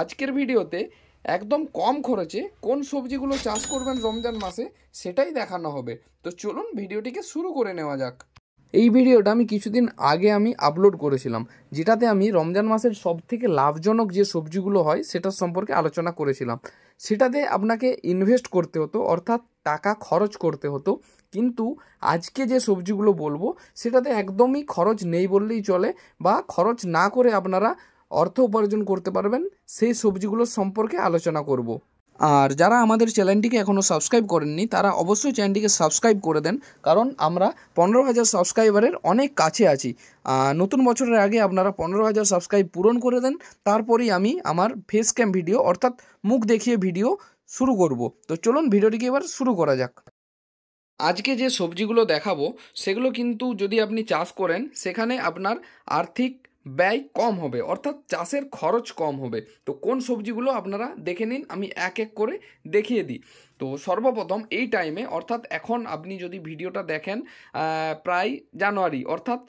আজকের ভিডিওতে একদম কম খরচে কোন সবজিগুলো চাষ করবেন রমজান মাসে সেটাই দেখানো হবে তো চলুন ভিডিওটিকে শুরু করে নেওয়া যাক এই ভিডিওটা আমি কিছুদিন আগে আমি আপলোড করেছিলাম যেটাতে আমি রমজান মাসের সব থেকে লাভজনক যে সবজিগুলো হয় সেটার সম্পর্কে আলোচনা করেছিলাম সেটাতে আপনাকে ইনভেস্ট করতে হতো অর্থাৎ টাকা খরচ করতে হতো কিন্তু আজকে যে সবজিগুলো বলবো সেটাতে একদমই খরচ নেই বললেই চলে বা খরচ না করে আপনারা অর্থ উপার্জন করতে পারবেন সেই সবজিগুলোর সম্পর্কে আলোচনা করব আর যারা আমাদের চ্যানেলটিকে এখনও সাবস্ক্রাইব করেননি তারা অবশ্যই চ্যানেলটিকে সাবস্ক্রাইব করে দেন কারণ আমরা পনেরো হাজার সাবস্ক্রাইবারের অনেক কাছে আছি নতুন বছরের আগে আপনারা পনেরো হাজার সাবস্ক্রাইব পূরণ করে দেন তারপরেই আমি আমার ফেস ক্যাম ভিডিও অর্থাৎ মুখ দেখিয়ে ভিডিও শুরু করব তো চলুন ভিডিওটিকে এবার শুরু করা যাক আজকে যে সবজিগুলো দেখাবো সেগুলো কিন্তু যদি আপনি চাষ করেন সেখানে আপনার আর্থিক ব্যয় কম হবে অর্থাৎ চাষের খরচ কম হবে তো কোন সবজিগুলো আপনারা দেখে নিন আমি এক এক করে দেখিয়ে দিই তো সর্বপ্রথম এই টাইমে অর্থাৎ এখন আপনি যদি ভিডিওটা দেখেন প্রায় জানুয়ারি অর্থাৎ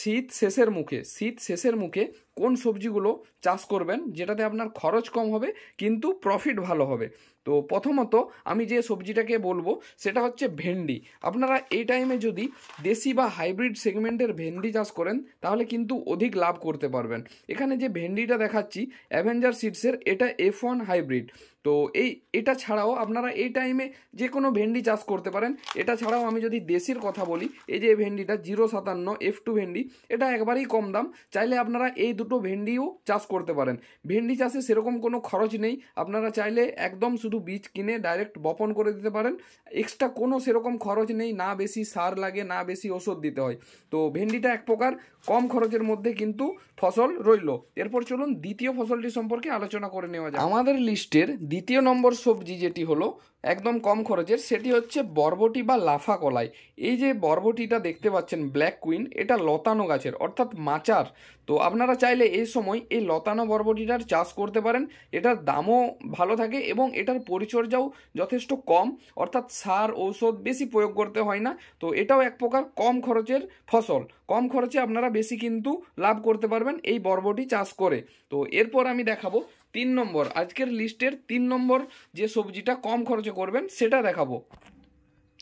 শীত শেষের মুখে শীত শেষের মুখে কোন সবজিগুলো চাষ করবেন যেটাতে আপনার খরচ কম হবে কিন্তু প্রফিট ভালো হবে তো প্রথমত আমি যে সবজিটাকে বলবো সেটা হচ্ছে ভেন্ডি আপনারা এই টাইমে যদি দেশি বা হাইব্রিড সেগমেন্টের ভেন্ডি চাষ করেন তাহলে কিন্তু অধিক লাভ করতে পারবেন এখানে যে ভেন্ডিটা দেখাচ্ছি অ্যাভেঞ্জার সিডসের এটা এফ ওয়ান হাইব্রিড তো এই এটা ছাড়াও আপনারা এই টাইমে যে কোনো ভেন্ডি চাষ করতে পারেন এটা ছাড়াও আমি যদি দেশির কথা বলি এই যে ভেন্ডিটা জিরো সাতান্ন এফ টু ভেন্ডি এটা একবারেই কম দাম চাইলে আপনারা এই দুটো ভেন্ডিও চাষ করতে পারেন ভেন্ডি চাষে সেরকম কোনো খরচ নেই আপনারা চাইলে একদম শুধু বীজ কিনে ডাইরেক্ট বপন করে দিতে পারেন এক্সট্রা কোনো সেরকম খরচ নেই না বেশি সার লাগে না বেশি ওষুধ দিতে হয় তো ভেন্ডিটা এক প্রকার কম খরচের মধ্যে কিন্তু ফসল রইল এরপর চলুন দ্বিতীয় ফসলটি সম্পর্কে আলোচনা করে নেওয়া যায় আমাদের লিস্টের দ্বিতীয় নম্বর সবজি যেটি হলো একদম কম খরচের সেটি হচ্ছে বরবটি বা লাফা কলাই এই যে বরবটিটা দেখতে পাচ্ছেন ব্ল্যাক কুইন এটা লতানো গাছের অর্থাৎ মাচার তো আপনারা চাই চাইলে এই সময় এই লতানো বরবটিটার চাষ করতে পারেন এটার দামও ভালো থাকে এবং এটার পরিচর্যাও যথেষ্ট কম অর্থাৎ সার ঔষধ বেশি প্রয়োগ করতে হয় না তো এটাও এক প্রকার কম খরচের ফসল কম খরচে আপনারা বেশি কিন্তু লাভ করতে পারবেন এই বরবটি চাষ করে তো এরপর আমি দেখাবো তিন নম্বর আজকের লিস্টের তিন নম্বর যে সবজিটা কম খরচে করবেন সেটা দেখাবো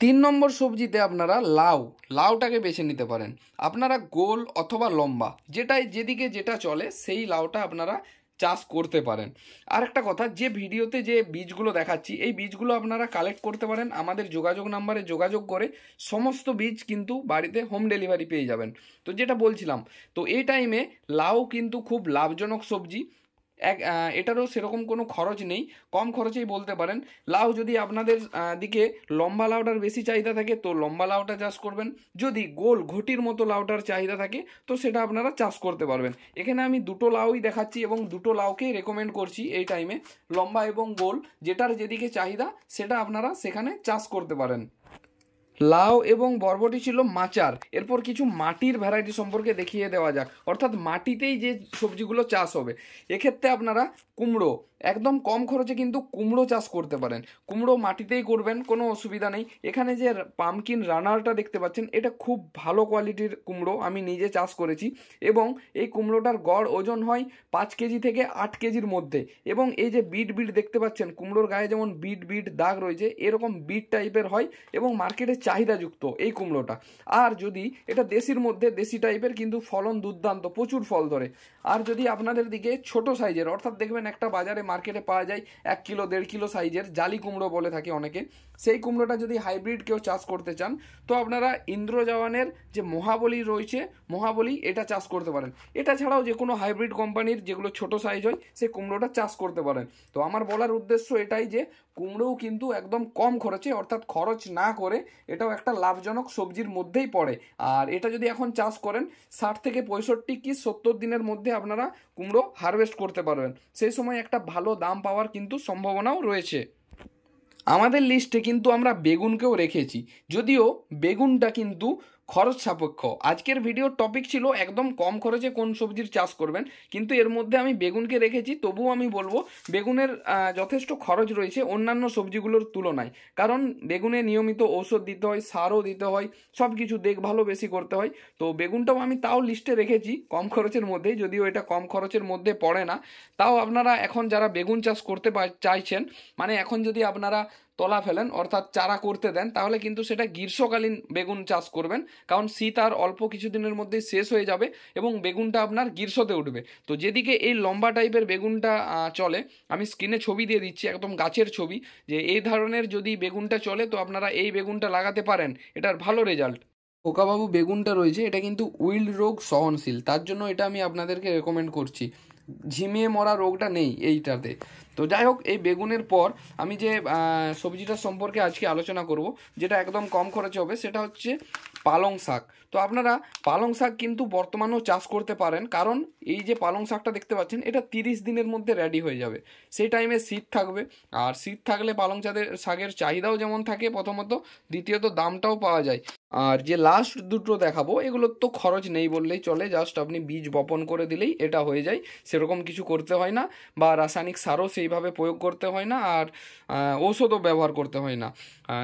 তিন নম্বর সবজিতে আপনারা লাউ লাউটাকে বেছে নিতে পারেন আপনারা গোল অথবা লম্বা যেটাই যেদিকে যেটা চলে সেই লাউটা আপনারা চাষ করতে পারেন আর একটা কথা যে ভিডিওতে যে বীজগুলো দেখাচ্ছি এই বীজগুলো আপনারা কালেক্ট করতে পারেন আমাদের যোগাযোগ নাম্বারে যোগাযোগ করে সমস্ত বীজ কিন্তু বাড়িতে হোম ডেলিভারি পেয়ে যাবেন তো যেটা বলছিলাম তো এই টাইমে লাউ কিন্তু খুব লাভজনক সবজি এক এটারও সেরকম কোনো খরচ নেই কম খরচেই বলতে পারেন লাউ যদি আপনাদের দিকে লম্বা লাউটার বেশি চাহিদা থাকে তো লম্বা লাউটা চাষ করবেন যদি গোল ঘটির মতো লাউটার চাহিদা থাকে তো সেটা আপনারা চাষ করতে পারবেন এখানে আমি দুটো লাউই দেখাচ্ছি এবং দুটো লাউকেই রেকমেন্ড করছি এই টাইমে লম্বা এবং গোল যেটার যেদিকে চাহিদা সেটা আপনারা সেখানে চাষ করতে পারেন লাউ এবং বরবটি ছিল মাচার এরপর কিছু মাটির ভ্যারাইটি সম্পর্কে দেখিয়ে দেওয়া যাক অর্থাৎ মাটিতেই যে সবজিগুলো চাষ হবে এক্ষেত্রে আপনারা কুমড়ো একদম কম খরচে কিন্তু কুমড়ো চাষ করতে পারেন কুমড়ো মাটিতেই করবেন কোনো অসুবিধা নেই এখানে যে পামকিন রানারটা দেখতে পাচ্ছেন এটা খুব ভালো কোয়ালিটির কুমড়ো আমি নিজে চাষ করেছি এবং এই কুমড়োটার গড় ওজন হয় পাঁচ কেজি থেকে আট কেজির মধ্যে এবং এই যে বিট বিট দেখতে পাচ্ছেন কুমড়োর গায়ে যেমন বিট বিট দাগ রয়েছে এরকম বিট টাইপের হয় এবং মার্কেটে চাহিদাযুক্ত এই কুমড়োটা আর যদি এটা দেশির মধ্যে দেশি টাইপের কিন্তু ফলন দুর্দান্ত প্রচুর ফল ধরে আর যদি আপনাদের দিকে ছোট সাইজের অর্থাৎ দেখবেন একটা বাজারে মার্কেটে পাওয়া যায় এক কিলো দেড় কিলো সাইজের জালি কুমড়ো বলে থাকে অনেকে সেই কুমড়োটা যদি হাইব্রিড কেউ চাষ করতে চান তো আপনারা ইন্দ্রজাওয়ানের যে মহাবলী রয়েছে মহাবলী এটা চাষ করতে পারেন এটা ছাড়াও যে কোনো হাইব্রিড কোম্পানির যেগুলো ছোট সাইজ হয় সেই কুমড়োটা চাষ করতে পারেন তো আমার বলার উদ্দেশ্য এটাই যে কুমড়োও কিন্তু একদম কম খরচে অর্থাৎ খরচ না করে এটাও একটা লাভজনক সবজির মধ্যেই পড়ে আর এটা যদি এখন চাষ করেন ষাট থেকে পঁয়ষট্টি কি সত্তর দিনের মধ্যে আপনারা কুমড়ো হারভেস্ট করতে পারবেন সেই সময় একটা ভালো দাম পাওয়ার কিন্তু সম্ভাবনাও রয়েছে আমাদের লিস্টে কিন্তু আমরা বেগুনকেও রেখেছি যদিও বেগুনটা কিন্তু খরচ সাপেক্ষ আজকের ভিডিওর টপিক ছিল একদম কম খরচে কোন সবজির চাষ করবেন কিন্তু এর মধ্যে আমি বেগুনকে রেখেছি তবুও আমি বলবো বেগুনের যথেষ্ট খরচ রয়েছে অন্যান্য সবজিগুলোর তুলনায় কারণ বেগুনে নিয়মিত ঔষধ দিতে হয় সারও দিতে হয় সব কিছু দেখভালও বেশি করতে হয় তো বেগুনটাও আমি তাও লিস্টে রেখেছি কম খরচের মধ্যেই যদিও এটা কম খরচের মধ্যে পড়ে না তাও আপনারা এখন যারা বেগুন চাষ করতে চাইছেন মানে এখন যদি আপনারা তলা ফেলেন অর্থাৎ চারা করতে দেন তাহলে কিন্তু সেটা গ্রীষ্মকালীন বেগুন চাষ করবেন কারণ শীত আর অল্প কিছুদিনের মধ্যেই শেষ হয়ে যাবে এবং বেগুনটা আপনার গ্রীষ্মতে উঠবে তো যেদিকে এই লম্বা টাইপের বেগুনটা চলে আমি স্ক্রিনে ছবি দিয়ে দিচ্ছি একদম গাছের ছবি যে এই ধরনের যদি বেগুনটা চলে তো আপনারা এই বেগুনটা লাগাতে পারেন এটার ভালো রেজাল্ট পোকাবাবু বেগুনটা রয়েছে এটা কিন্তু উইল্ড রোগ সহনশীল তার জন্য এটা আমি আপনাদেরকে রেকমেন্ড করছি ঝিমিয়ে মরা রোগটা নেই এইটাতে তো যাই হোক এই বেগুনের পর আমি যে সবজিটা সম্পর্কে আজকে আলোচনা করব যেটা একদম কম খরচে হবে সেটা হচ্ছে পালং শাক তো আপনারা পালং শাক কিন্তু বর্তমানেও চাষ করতে পারেন কারণ এই যে পালং শাকটা দেখতে পাচ্ছেন এটা তিরিশ দিনের মধ্যে রেডি হয়ে যাবে সেই টাইমে শীত থাকবে আর শীত থাকলে পালং চাঁদের শাকের চাহিদাও যেমন থাকে প্রথমত দ্বিতীয়ত দামটাও পাওয়া যায় আর যে লাস্ট দুটো দেখাবো এগুলোর তো খরচ নেই বললেই চলে জাস্ট আপনি বীজ বপন করে দিলেই এটা হয়ে যায় সেরকম কিছু করতে হয় না বা রাসায়নিক সারও সেইভাবে প্রয়োগ করতে হয় না আর ঔষধও ব্যবহার করতে হয় না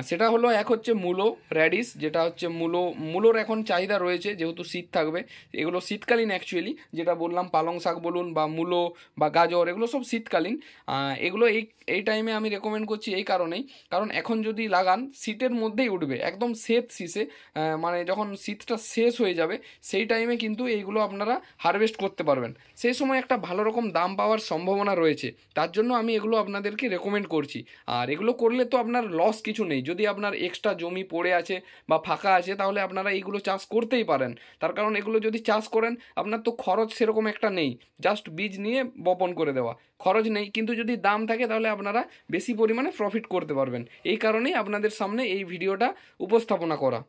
সেটা হলো এক হচ্ছে মূলো র্যাডিস যেটা হচ্ছে মূলো মূলোর এখন চাহিদা রয়েছে যেহেতু শীত থাকবে এগুলো শীতকালীন অ্যাকচুয়ালি যেটা বললাম পালং শাক বলুন বা মূলো বা গাজর এগুলো সব শীতকালীন এগুলো এই এই টাইমে আমি রেকমেন্ড করছি এই কারণেই কারণ এখন যদি লাগান শীতের মধ্যেই উঠবে একদম সেত শীষে মানে যখন শীতটা শেষ হয়ে যাবে সেই টাইমে কিন্তু এইগুলো আপনারা হারভেস্ট করতে পারবেন সেই সময় একটা ভালো রকম দাম পাওয়ার সম্ভাবনা রয়েছে তার জন্য আমি এগুলো আপনাদেরকে রেকমেন্ড করছি আর এগুলো করলে তো আপনার লস কিছু নেই যদি আপনার এক্সট্রা জমি পড়ে আছে বা ফাঁকা আছে তাহলে আপনারা এইগুলো চাষ করতেই পারেন তার কারণ এগুলো যদি চাষ করেন আপনার তো খরচ সেরকম একটা নেই জাস্ট বীজ নিয়ে বপন করে দেওয়া খরচ নেই কিন্তু যদি দাম থাকে তাহলে আপনারা বেশি পরিমাণে প্রফিট করতে পারবেন এই কারণেই আপনাদের সামনে এই ভিডিওটা উপস্থাপনা করা